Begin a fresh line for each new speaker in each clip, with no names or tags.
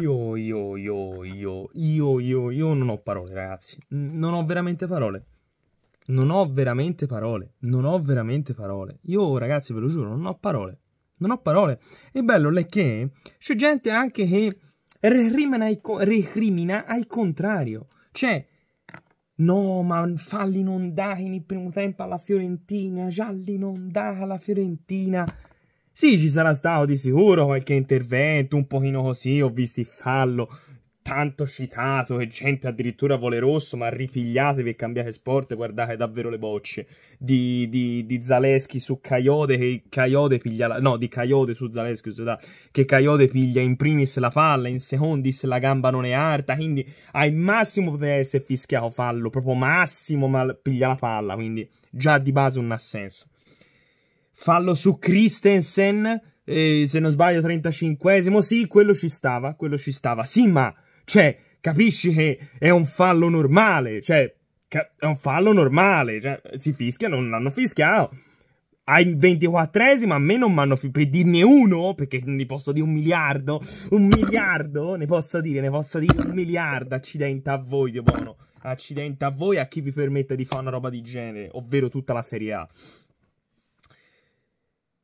Io, io, io, io, io, io, io non ho parole, ragazzi. Non ho veramente parole. Non ho veramente parole. Non ho veramente parole. Io, ragazzi, ve lo giuro, non ho parole. Non ho parole. E bello è che c'è gente anche che recrimina, ai, co recrimina al contrario. Cioè, no, ma falli non dai in primo tempo alla Fiorentina, gialli non dai alla Fiorentina. Sì, ci sarà stato di sicuro qualche intervento, un pochino così, ho visto il fallo tanto citato che gente addirittura vuole rosso, ma ripigliatevi e cambiate sport, guardate davvero le bocce di, di, di Zaleschi su Caiode che Caiode piglia la, no, di Caiode su Zaleschi, scusate, che Caiode piglia in primis la palla, in secondis la gamba non è alta, quindi al massimo poteva essere fischiato fallo, proprio massimo, ma piglia la palla, quindi già di base un assenso fallo su Christensen, eh, se non sbaglio 35esimo, sì, quello ci stava, quello ci stava, sì, ma, cioè, capisci che è un fallo normale, cioè, è un fallo normale, cioè, si fischia, non l'hanno fischiato, ai 24esimo a me non mi hanno per dirne uno, perché ne posso dire un miliardo, un miliardo, ne posso dire, ne posso dire un miliardo, accidenti a voi, Dio buono, accidenti a voi, a chi vi permette di fare una roba di genere, ovvero tutta la Serie A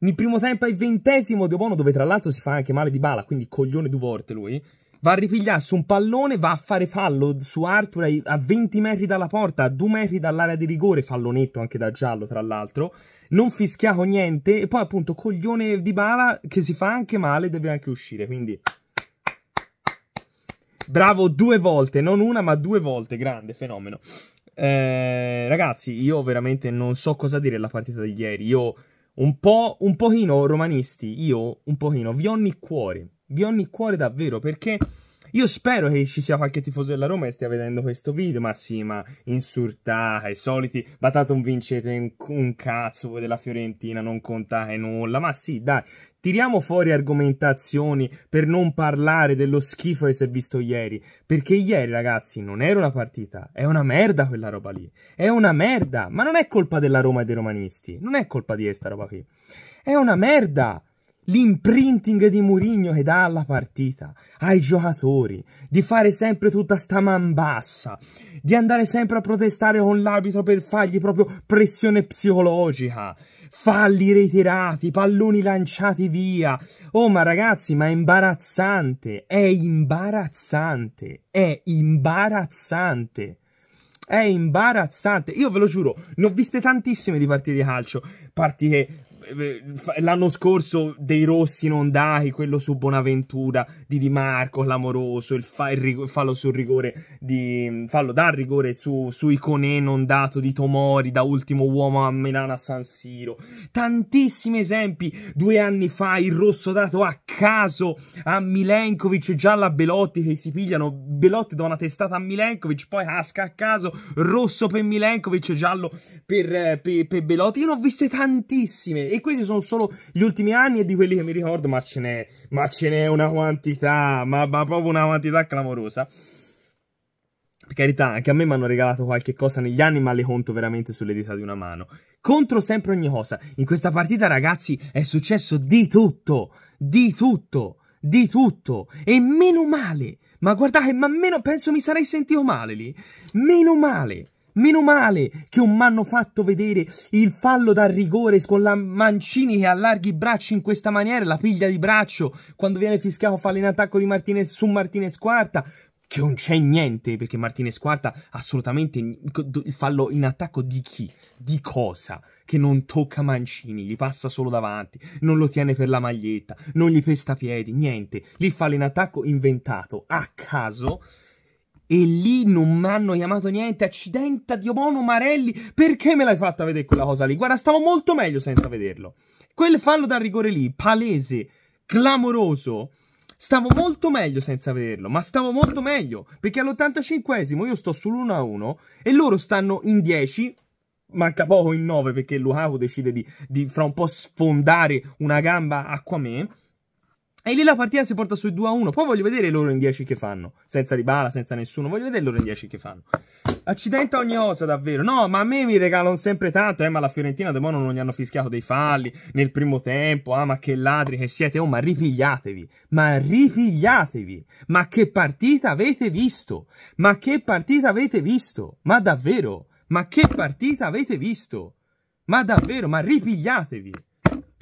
nel primo tempo è il ventesimo De Bono, dove tra l'altro si fa anche male di bala, quindi coglione due volte lui, va a ripigliarsi un pallone, va a fare fallo su Arthur a 20 metri dalla porta, a 2 metri dall'area di rigore, fallonetto anche da giallo tra l'altro, non fischiato niente, e poi appunto coglione di bala che si fa anche male deve anche uscire, quindi... Bravo due volte, non una ma due volte, grande fenomeno. Eh, ragazzi, io veramente non so cosa dire alla partita di ieri, io un po' un pochino romanisti, io un pochino, vi ho ogni cuore, vi ho ogni cuore davvero perché io spero che ci sia qualche tifoso della Roma e stia vedendo questo video, ma sì, ma insultate, i soliti, Bataton vincete un, un cazzo voi della Fiorentina, non contate nulla, ma sì, dai, Tiriamo fuori argomentazioni per non parlare dello schifo che si è visto ieri. Perché ieri, ragazzi, non era una partita. È una merda quella roba lì. È una merda. Ma non è colpa della Roma e dei romanisti. Non è colpa di questa roba qui. È una merda. L'imprinting di Mourinho che dà alla partita, ai giocatori, di fare sempre tutta sta man bassa, di andare sempre a protestare con l'abito per fargli proprio pressione psicologica, falli reiterati, palloni lanciati via. Oh, ma ragazzi, ma è imbarazzante, è imbarazzante, è imbarazzante. È imbarazzante, io ve lo giuro, ne ho viste tantissime di partite di calcio, partite eh, l'anno scorso dei Rossi non dai, quello su Bonaventura di Di Marco, clamoroso, il, fa, il rig- fallo sul rigore di, fallo dal rigore su, su Iconè non dato di Tomori, da ultimo uomo a Milano a San Siro. Tantissimi esempi, due anni fa il rosso dato a caso a Milenkovic, gialla a Belotti che si pigliano, Belotti da una testata a Milenkovic, poi casca a caso, rosso per Milenkovic, giallo per, per, eh, per Belotti. Io ne ho viste tantissime e questi sono solo gli ultimi anni e di quelli che mi ricordo, ma ce n'è, ma ce n'è una quantità, ma, ma proprio una quantità clamorosa. Per carità, anche a me mi hanno regalato qualche cosa negli anni, ma le conto veramente sulle dita di una mano. Contro sempre ogni cosa. In questa partita, ragazzi, è successo di tutto. Di tutto. Di tutto. E meno male. Ma guardate, ma meno, penso mi sarei sentito male lì. Meno male. Meno male che non mi hanno fatto vedere il fallo dal rigore con la Mancini che allarghi i bracci in questa maniera, la piglia di braccio quando viene fischiato fallo in attacco di Martinez su Martinez Quarta. Che non c'è niente perché Martinez Quarta assolutamente il fallo in attacco di chi? Di cosa? Che non tocca Mancini, gli passa solo davanti, non lo tiene per la maglietta, non gli pesta piedi, niente. Lì fallo in attacco inventato a caso e lì non mi hanno chiamato niente. Accidenta, Dio mono, Marelli. Perché me l'hai fatta vedere quella cosa lì? Guarda, stavo molto meglio senza vederlo. Quel fallo da rigore lì, palese, clamoroso. Stavo molto meglio senza vederlo, ma stavo molto meglio. Perché all'85esimo io sto sull'1-1 e loro stanno in 10 manca poco in 9 perché Lukaku decide di, di, fra un po' sfondare una gamba a me. E lì la partita si porta sui 2 a 1. Poi voglio vedere loro in 10 che fanno. Senza Ribala, senza nessuno. Voglio vedere loro in 10 che fanno. Accidente ogni cosa, davvero. No, ma a me mi regalano sempre tanto. Eh, ma la Fiorentina De Mono non gli hanno fischiato dei falli nel primo tempo. Ah, ma che ladri che siete. Oh, ma ripigliatevi. Ma ripigliatevi. Ma che partita avete visto? Ma che partita avete visto? Ma davvero? Ma che partita avete visto? Ma davvero? Ma ripigliatevi.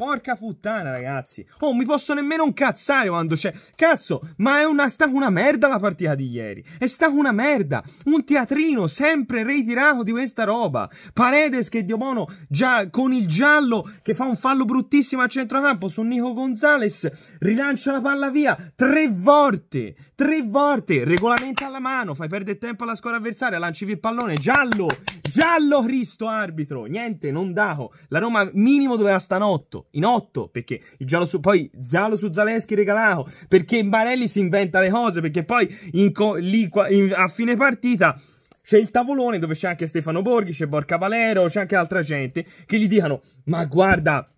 Porca puttana, ragazzi. Oh, mi posso nemmeno incazzare quando c'è. Cazzo, ma è una, stata una merda la partita di ieri. È stata una merda. Un teatrino sempre ritirato di questa roba. Paredes che Dio buono già con il giallo che fa un fallo bruttissimo al centrocampo su Nico Gonzalez. Rilancia la palla via tre volte tre volte, regolamento alla mano, fai perdere tempo alla squadra avversaria, lanci via il pallone, giallo, giallo Cristo arbitro, niente, non daco, la Roma minimo doveva stare in otto, in otto, perché il giallo su, poi giallo su Zaleschi regalato, perché Barelli si inventa le cose, perché poi in, lì, in, a fine partita c'è il tavolone dove c'è anche Stefano Borghi, c'è Borca Valero, c'è anche altra gente che gli dicano: Ma guarda,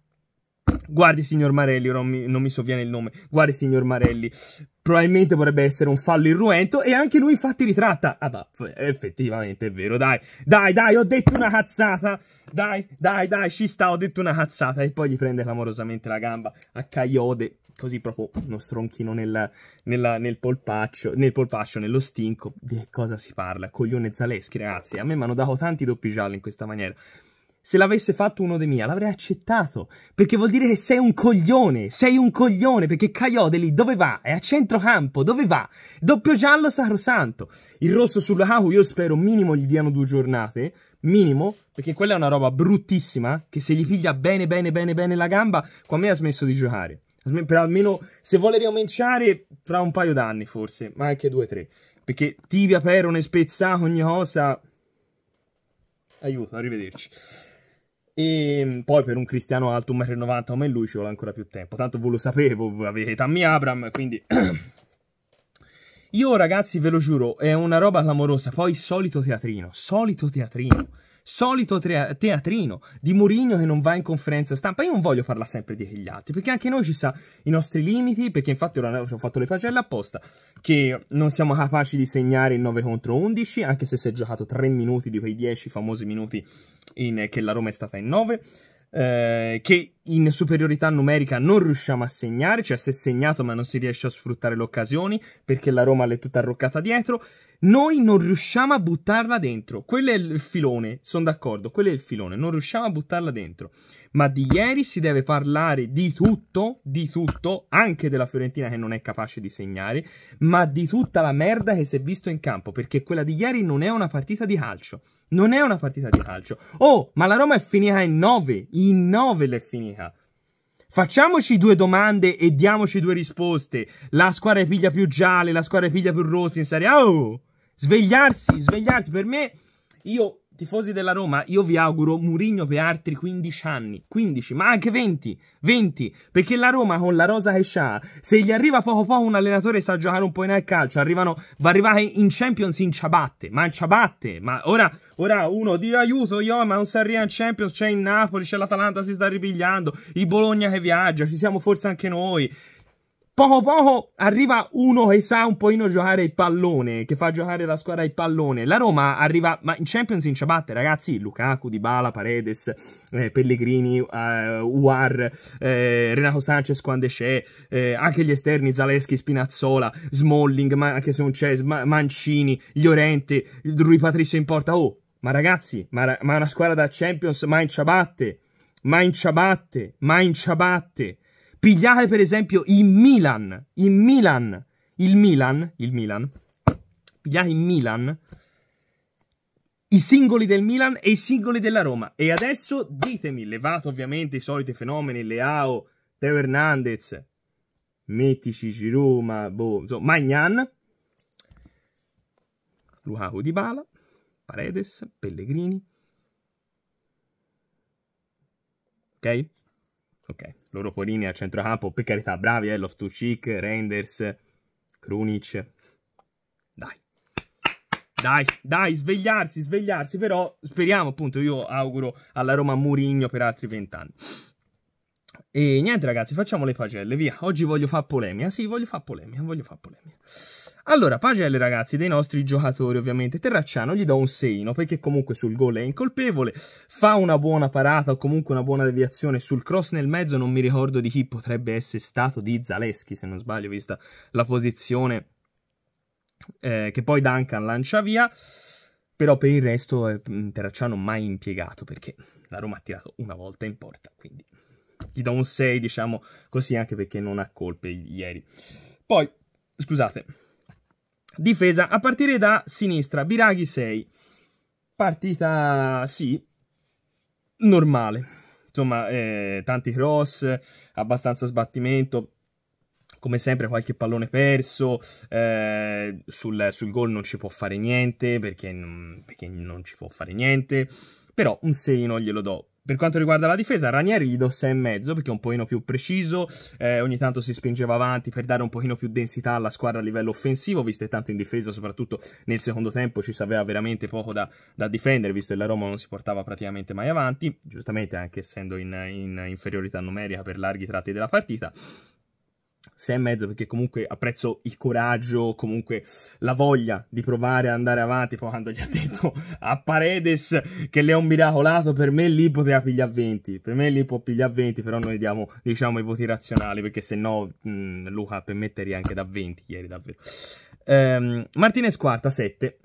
Guardi, signor Marelli, non mi, non mi, sovviene il nome. Guardi, signor Marelli, probabilmente vorrebbe essere un fallo irruento e anche lui infatti ritratta. Ah, bah, effettivamente è vero, dai. Dai, dai, ho detto una cazzata. Dai, dai, dai, ci sta, ho detto una cazzata. E poi gli prende clamorosamente la gamba a Caiode, così proprio uno stronchino nel, nella, nel polpaccio, nel polpaccio, nello stinco. Di cosa si parla? Coglione Zaleschi, ragazzi. A me mi hanno dato tanti doppi gialli in questa maniera se l'avesse fatto uno dei miei, l'avrei accettato, perché vuol dire che sei un coglione, sei un coglione, perché Caiode lì dove va? È a centrocampo, dove va? Doppio giallo sacrosanto. Il rosso su Lukaku io spero minimo gli diano due giornate, minimo, perché quella è una roba bruttissima, che se gli piglia bene bene bene bene la gamba, qua a me ha smesso di giocare. Per almeno, se vuole ricominciare, fra un paio d'anni forse, ma anche due o tre. Perché tibia, perone, spezzato, ogni cosa... Aiuto, arrivederci. E ehm, poi per un cristiano alto 1,90 m come lui ci vuole ancora più tempo. Tanto voi lo sapevo, avete Tammy Abram, quindi... Io ragazzi ve lo giuro, è una roba clamorosa. Poi solito teatrino, solito teatrino solito teatrino di Mourinho che non va in conferenza stampa. Io non voglio parlare sempre di altri, perché anche noi ci sa i nostri limiti, perché infatti ora ci ho fatto le pagelle apposta, che non siamo capaci di segnare il 9 contro 11, anche se si è giocato 3 minuti di quei 10 famosi minuti in, che la Roma è stata in 9. Eh, che in superiorità numerica non riusciamo a segnare, cioè si è segnato ma non si riesce a sfruttare le occasioni perché la Roma l'è tutta arroccata dietro. Noi non riusciamo a buttarla dentro. Quello è il filone, sono d'accordo, quello è il filone, non riusciamo a buttarla dentro. Ma di ieri si deve parlare di tutto, di tutto, anche della Fiorentina che non è capace di segnare, ma di tutta la merda che si è visto in campo, perché quella di ieri non è una partita di calcio. Non è una partita di calcio. Oh, ma la Roma è finita in 9, in 9 l'è finita domenica. Facciamoci due domande e diamoci due risposte. La squadra piglia più gialle, la squadra piglia più rossa in Serie A. Oh, svegliarsi, svegliarsi. Per me, io Tifosi della Roma, io vi auguro Murigno per altri 15 anni, 15, ma anche 20, 20, perché la Roma con la rosa che c'ha, se gli arriva poco poco un allenatore sa giocare un po' in al calcio, arrivano, va arrivare in Champions in ciabatte, ma in ciabatte, ma ora, ora uno dire aiuto, io ma non si arriva in Champions, c'è il Napoli, c'è l'Atalanta, si sta ripigliando, il Bologna che viaggia, ci siamo forse anche noi, poco poco arriva uno che sa un pochino giocare il pallone, che fa giocare la squadra il pallone. La Roma arriva, ma in Champions in ciabatte, ragazzi, Lukaku, Dybala, Paredes, eh, Pellegrini, eh, Uar, eh, Renato Sanchez quando c'è, eh, anche gli esterni, Zaleschi, Spinazzola, Smalling, ma anche se non c'è, Mancini, Llorente, Rui Patricio in porta. Oh, ma ragazzi, ma, ma una squadra da Champions, ma in ciabatte, ma in ciabatte, ma in ciabatte. Pigliate per esempio il Milan, il Milan, il Milan, il Milan. Pigliate il Milan, i singoli del Milan e i singoli della Roma. E adesso ditemi, levato ovviamente i soliti fenomeni, Leao, Teo Hernandez, mettici Giruma, ma boh, Magnan, insomma, di Bala, Paredes, Pellegrini. Ok? Ok, loro Porini a centrocampo, per carità, bravi, eh, Love to Cheek, Renders, Krunic. Dai. Dai, dai, svegliarsi, svegliarsi, però speriamo appunto, io auguro alla Roma Murigno per altri vent'anni. E niente ragazzi, facciamo le pagelle, via. Oggi voglio fare polemia, sì, voglio fare polemia, voglio fare polemia. Allora, pagelle ragazzi dei nostri giocatori ovviamente, Terracciano gli do un 6, perché comunque sul gol è incolpevole, fa una buona parata o comunque una buona deviazione sul cross nel mezzo, non mi ricordo di chi potrebbe essere stato, di Zaleschi se non sbaglio, vista la posizione eh, che poi Duncan lancia via, però per il resto eh, Terracciano mai impiegato perché la Roma ha tirato una volta in porta, quindi gli do un 6 diciamo così anche perché non ha colpe ieri. Poi, scusate, difesa a partire da sinistra, Biraghi 6. Partita sì, normale. Insomma, eh, tanti cross, abbastanza sbattimento, come sempre qualche pallone perso, eh, sul, sul, gol non ci può fare niente perché perché non ci può fare niente, però un 6 non glielo do per quanto riguarda la difesa, Ranieri gli do mezzo perché è un pochino più preciso, eh, ogni tanto si spingeva avanti per dare un pochino più densità alla squadra a livello offensivo, visto che tanto in difesa, soprattutto nel secondo tempo, ci sapeva veramente poco da, da, difendere, visto che la Roma non si portava praticamente mai avanti, giustamente anche essendo in, in inferiorità numerica per larghi tratti della partita. 6 e mezzo perché comunque apprezzo il coraggio, comunque la voglia di provare ad andare avanti. Poi quando gli ha detto a Paredes che le è un miracolato, per me lì poteva pigliare 20. Per me lì può pigliare 20, però noi diamo diciamo i voti razionali perché se no mm, Luca per me anche da 20 ieri davvero. Ehm, Martinez quarta, 7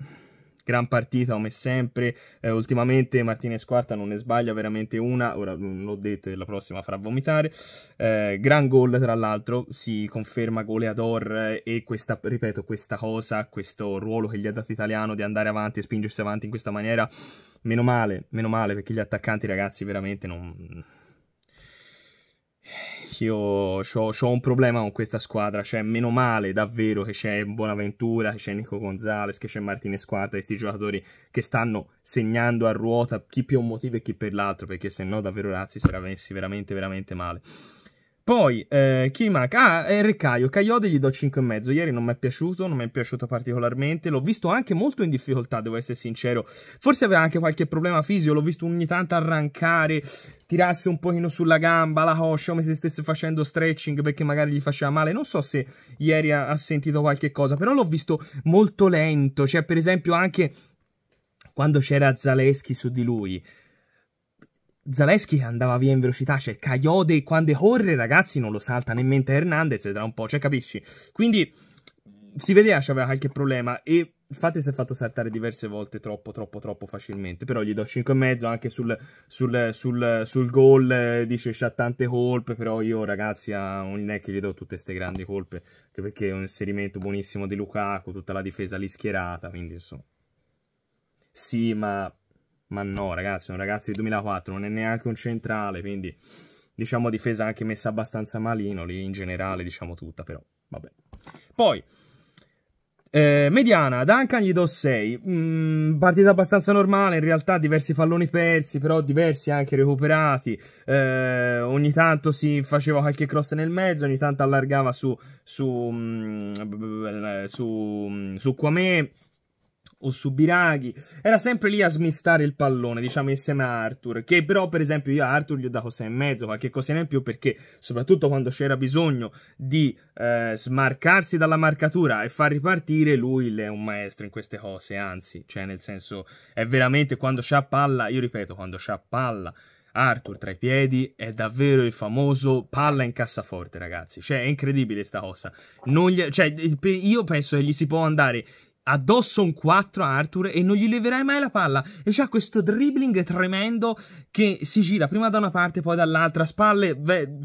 gran partita come sempre, eh, ultimamente Martinez Quarta non ne sbaglia veramente una, ora l'ho detto e la prossima farà vomitare, eh, gran gol tra l'altro, si conferma goleador eh, e questa, ripeto, questa cosa, questo ruolo che gli ha dato Italiano di andare avanti e spingersi avanti in questa maniera, meno male, meno male perché gli attaccanti ragazzi veramente non anch'io ho un problema con questa squadra, cioè meno male davvero che c'è Buonaventura, che c'è Nico Gonzalez, che c'è Martinez Quarta, questi giocatori che stanno segnando a ruota chi per un motivo e chi per l'altro, perché se no davvero Razzi si era messi veramente veramente male. Poi, eh, chi manca? Ah, eh, Caio. Caiode gli do 5,5. Ieri non mi è piaciuto, non mi è piaciuto particolarmente. L'ho visto anche molto in difficoltà, devo essere sincero. Forse aveva anche qualche problema fisico, l'ho visto ogni tanto arrancare, tirarsi un pochino sulla gamba, la coscia, come se stesse facendo stretching perché magari gli faceva male. Non so se ieri ha, ha sentito qualche cosa, però l'ho visto molto lento. Cioè, per esempio, anche quando c'era Zaleschi su di lui Zaleschi che andava via in velocità, cioè Caiode quando corre, ragazzi, non lo salta nemmeno Hernandez tra un po', cioè capisci? Quindi si vedeva c'aveva qualche problema e infatti si è fatto saltare diverse volte troppo troppo troppo facilmente, però gli do 5,5 anche sul, sul, sul, sul gol, dice c'ha tante colpe, però io ragazzi non è che gli do tutte queste grandi colpe, anche perché è un inserimento buonissimo di Lukaku, tutta la difesa lì schierata, quindi insomma... Sì, ma ma no, ragazzi, è un ragazzo di 2004, non è neanche un centrale, quindi diciamo difesa anche messa abbastanza malino lì in generale, diciamo tutta, però vabbè. Poi eh, mediana, Duncan gli do 6. Mm, partita abbastanza normale, in realtà diversi palloni persi, però diversi anche recuperati. Eh, ogni tanto si faceva qualche cross nel mezzo, ogni tanto allargava su, su, mm, su, mm, su, su Quame o Subiraghi, era sempre lì a smistare il pallone, diciamo insieme a Arthur, che però per esempio io a Arthur gli ho dato 6 e mezzo, qualche cosina in più, perché soprattutto quando c'era bisogno di eh, smarcarsi dalla marcatura e far ripartire, lui è un maestro in queste cose, anzi, cioè nel senso è veramente quando c'ha palla, io ripeto, quando c'ha palla Arthur tra i piedi è davvero il famoso palla in cassaforte, ragazzi. Cioè, è incredibile sta cosa. Gli... Cioè, io penso che gli si può andare addosso un 4 a Arthur e non gli leverai mai la palla. E c'ha questo dribbling tremendo che si gira prima da una parte, poi dall'altra,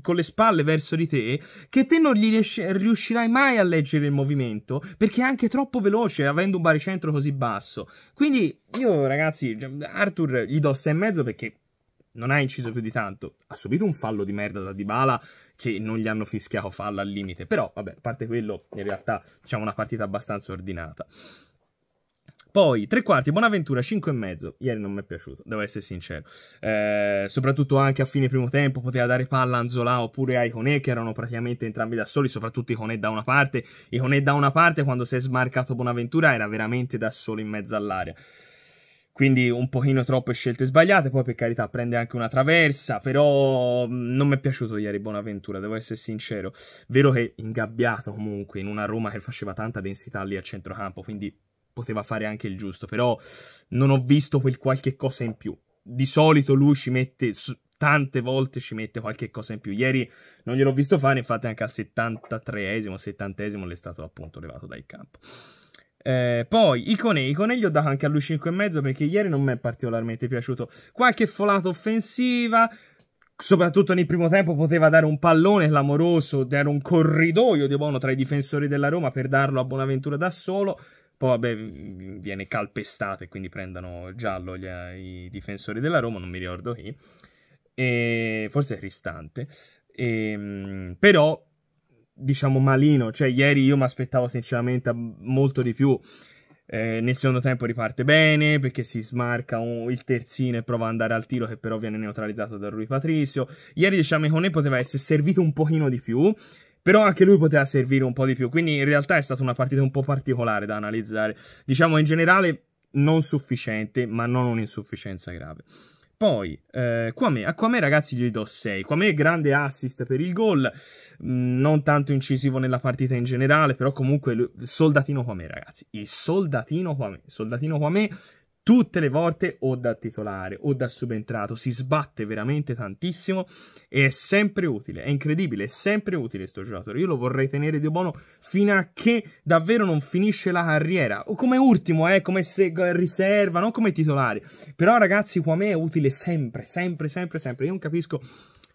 con le spalle verso di te, che te non riuscirai mai a leggere il movimento perché è anche troppo veloce, avendo un baricentro così basso. Quindi io, ragazzi, Arthur gli do 6 6,5 perché non ha inciso più di tanto. Ha subito un fallo di merda da Dybala che non gli hanno fischiato falla al limite, però vabbè, a parte quello, in realtà diciamo una partita abbastanza ordinata. Poi, tre quarti, Bonaventura, 5 e mezzo. Ieri non mi è piaciuto, devo essere sincero. Eh, soprattutto anche a fine primo tempo poteva dare palla a Anzola oppure a Iconè, che erano praticamente entrambi da soli, soprattutto Iconè da una parte. Iconè da una parte, quando si è smarcato Bonaventura, era veramente da solo in mezzo all'area quindi un pochino troppe scelte sbagliate, poi per carità prende anche una traversa, però mm, non mi è piaciuto ieri Bonaventura, devo essere sincero, vero che ingabbiato comunque in una Roma che faceva tanta densità lì a centrocampo, quindi poteva fare anche il giusto, però non ho visto quel qualche cosa in più. Di solito lui ci mette tante volte ci mette qualche cosa in più. Ieri non gliel'ho visto fare, infatti anche al 73esimo, 70esimo l'è stato appunto levato dal campo. Eh, poi Icone, Icone gli ho dato anche a lui 5,5 perché ieri non mi è particolarmente piaciuto. Qualche folata offensiva, soprattutto nel primo tempo poteva dare un pallone clamoroso, dare un corridoio di buono tra i difensori della Roma per darlo a Bonaventura da solo. Poi vabbè, viene calpestato e quindi prendono giallo gli, i difensori della Roma, non mi ricordo chi. E forse Cristante. E, ehm, però diciamo malino. Cioè, ieri io mi aspettavo sinceramente molto di più. Eh, nel secondo tempo riparte bene perché si smarca un, il terzino e prova ad andare al tiro che però viene neutralizzato da Rui Patricio. Ieri diciamo con Cone poteva essere servito un pochino di più, però anche lui poteva servire un po' di più, quindi in realtà è stata una partita un po' particolare da analizzare. Diciamo in generale non sufficiente, ma non un'insufficienza grave. Poi, eh, Kwame. A Kwame, ragazzi, gli do 6. Kwame, grande assist per il gol. Mm, non tanto incisivo nella partita in generale, però comunque soldatino Kwame, ragazzi. Il soldatino Kwame. Soldatino Kwame tutte le volte o da titolare o da subentrato, si sbatte veramente tantissimo e è sempre utile, è incredibile, è sempre utile questo giocatore, io lo vorrei tenere di buono fino a che davvero non finisce la carriera, o come ultimo, eh, come se riserva, non come titolare, però ragazzi qua a me è utile sempre, sempre, sempre, sempre, io non capisco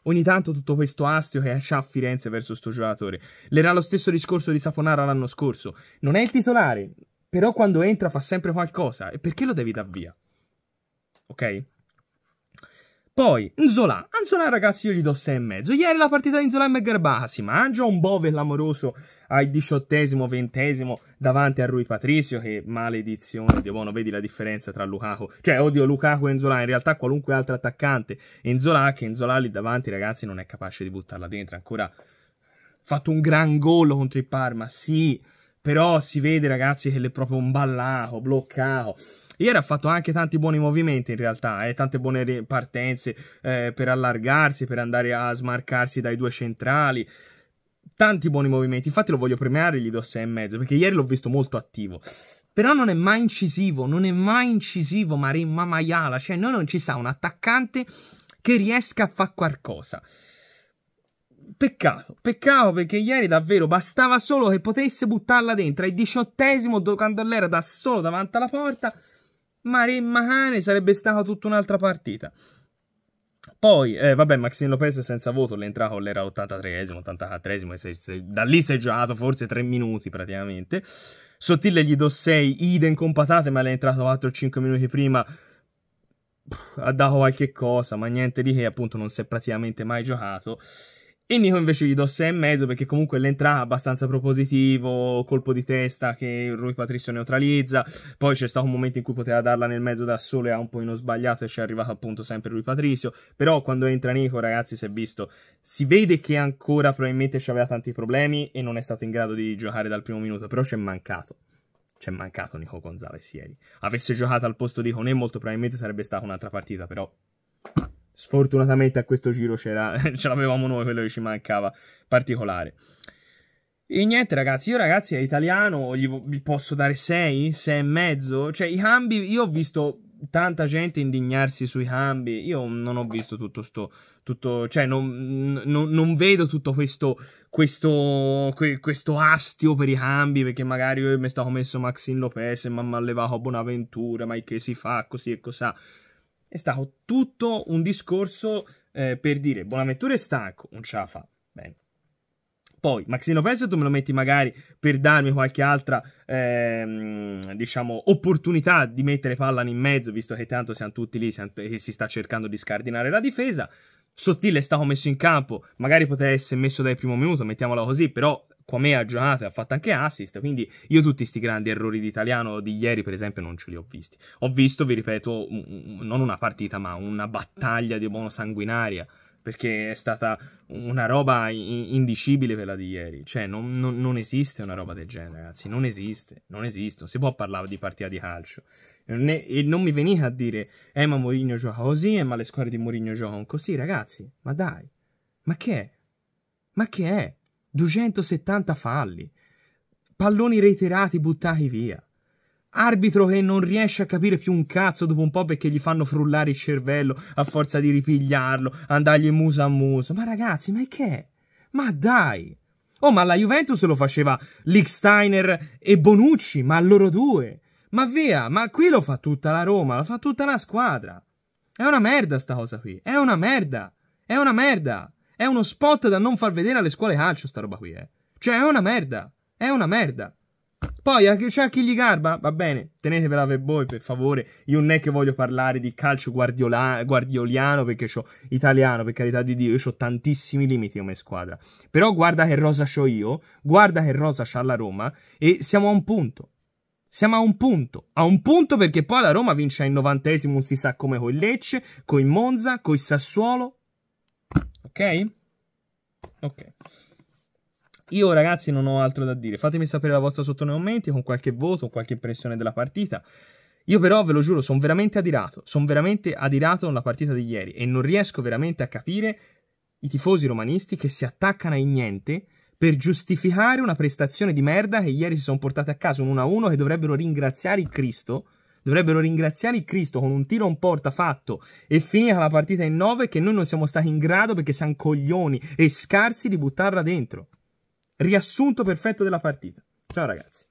ogni tanto tutto questo astio che c'ha a Firenze verso sto giocatore. L'era lo stesso discorso di Saponara l'anno scorso. Non è il titolare, però quando entra fa sempre qualcosa. E perché lo devi dar via? Ok? Poi, Nzola. Nzola, ragazzi, io gli do 6,5. Ieri la partita di Nzola e Megarbah si mangia un bove clamoroso al diciottesimo, ventesimo davanti a Rui Patricio. Che maledizione, Dio buono, vedi la differenza tra Lukaku. Cioè, odio Lukaku e Nzola, in realtà qualunque altro attaccante. Nzola, che Nzola lì davanti, ragazzi, non è capace di buttarla dentro. Ancora fatto un gran gol contro il Parma, sì però si vede ragazzi che l'è proprio un ballato, bloccato. Ieri ha fatto anche tanti buoni movimenti in realtà, eh, tante buone partenze eh, per allargarsi, per andare a smarcarsi dai due centrali. Tanti buoni movimenti, infatti lo voglio premiare, gli do mezzo, perché ieri l'ho visto molto attivo. Però non è mai incisivo, non è mai incisivo Marin Maiala, cioè noi non ci sa un attaccante che riesca a fare qualcosa peccato, peccato perché ieri davvero bastava solo che potesse buttarla dentro il diciottesimo quando l'era da solo davanti alla porta, ma cane sarebbe stata tutta un'altra partita. Poi, eh, vabbè, Maxine Lopez senza voto, l'entrato l'era 83esimo, 84esimo, da lì si è giocato forse 3 minuti praticamente. Sottile gli do 6, idem con patate, ma l'è entrato 4-5 minuti prima, Pff, ha dato qualche cosa, ma niente di che, appunto non si è praticamente mai giocato. Il Nico invece gli do e mezzo perché comunque l'entrata è abbastanza propositivo, colpo di testa che Rui Patricio neutralizza, poi c'è stato un momento in cui poteva darla nel mezzo da solo e ha un po' ino sbagliato e ci è arrivato appunto sempre Rui Patricio, però quando entra Nico ragazzi si è visto, si vede che ancora probabilmente ci aveva tanti problemi e non è stato in grado di giocare dal primo minuto, però ci è mancato c'è mancato Nico Gonzalez ieri. Avesse giocato al posto di Conè molto probabilmente sarebbe stata un'altra partita, però sfortunatamente a questo giro c'era, ce l'avevamo noi, quello che ci mancava particolare. E niente ragazzi, io ragazzi è italiano, gli, posso dare 6, 6 e mezzo, cioè i cambi, io ho visto tanta gente indignarsi sui cambi. Io non ho visto tutto sto. Tutto, cioè, non, non, non vedo tutto questo, questo, questo astio per i cambi. Perché magari io mi stavo messo Maxine Lopez, e mi allevato Bonaventura. Ma che si fa così e cos'ha. È stato tutto un discorso eh, per dire Bonaventura è stanco, non ce la fa. Bene. Poi Maxino Peso tu me lo metti magari per darmi qualche altra ehm, diciamo opportunità di mettere Pallan in mezzo, visto che tanto siamo tutti lì e si sta cercando di scardinare la difesa. Sottile è stato messo in campo, magari poteva essere messo dal primo minuto, mettiamolo così, però Quame ha giocato e ha fatto anche assist, quindi io tutti questi grandi errori di italiano di ieri per esempio non ce li ho visti. Ho visto, vi ripeto, non una partita ma una battaglia di buono sanguinaria perché è stata una roba indicibile quella di ieri. Cioè, non, non, non, esiste una roba del genere, ragazzi. Non esiste, non esiste. Non si può parlare di partita di calcio. e non mi venite a dire, eh, ma Mourinho gioca così, eh, ma le squadre di Mourinho giocano così, ragazzi. Ma dai, ma che è? Ma che è? 270 falli, palloni reiterati buttati via, arbitro che non riesce a capire più un cazzo dopo un po' perché gli fanno frullare il cervello a forza di ripigliarlo, andargli muso a muso. Ma ragazzi, ma che Ma dai! Oh, ma la Juventus lo faceva Licksteiner e Bonucci, ma loro due. Ma via, ma qui lo fa tutta la Roma, lo fa tutta la squadra. È una merda sta cosa qui, è una merda, è una merda. È uno spot da non far vedere alle scuole calcio, sta roba qui, eh. Cioè, è una merda. È una merda. Poi c'è cioè, a chi gli garba, va bene, tenetevela per voi per favore. Io non è che voglio parlare di calcio guardioliano perché ho italiano, per carità di Dio, io ho tantissimi limiti come squadra. Però guarda che rosa ho io, guarda che rosa c'ha la Roma e siamo a un punto. Siamo a un punto, a un punto perché poi la Roma vince al novantesimo, si sa come con il Lecce, con il Monza, con il Sassuolo, Ok? Ok. Io ragazzi non ho altro da dire, fatemi sapere la vostra sotto nei commenti con qualche voto, qualche impressione della partita. Io però ve lo giuro, sono veramente adirato, sono veramente adirato con partita di ieri e non riesco veramente a capire i tifosi romanisti che si attaccano ai niente per giustificare una prestazione di merda che ieri si sono portati a casa un 1-1 che dovrebbero ringraziare il Cristo Dovrebbero ringraziare il Cristo con un tiro in porta fatto e finire la partita in 9 che noi non siamo stati in grado perché siamo coglioni e scarsi di buttarla dentro. Riassunto perfetto della partita. Ciao ragazzi.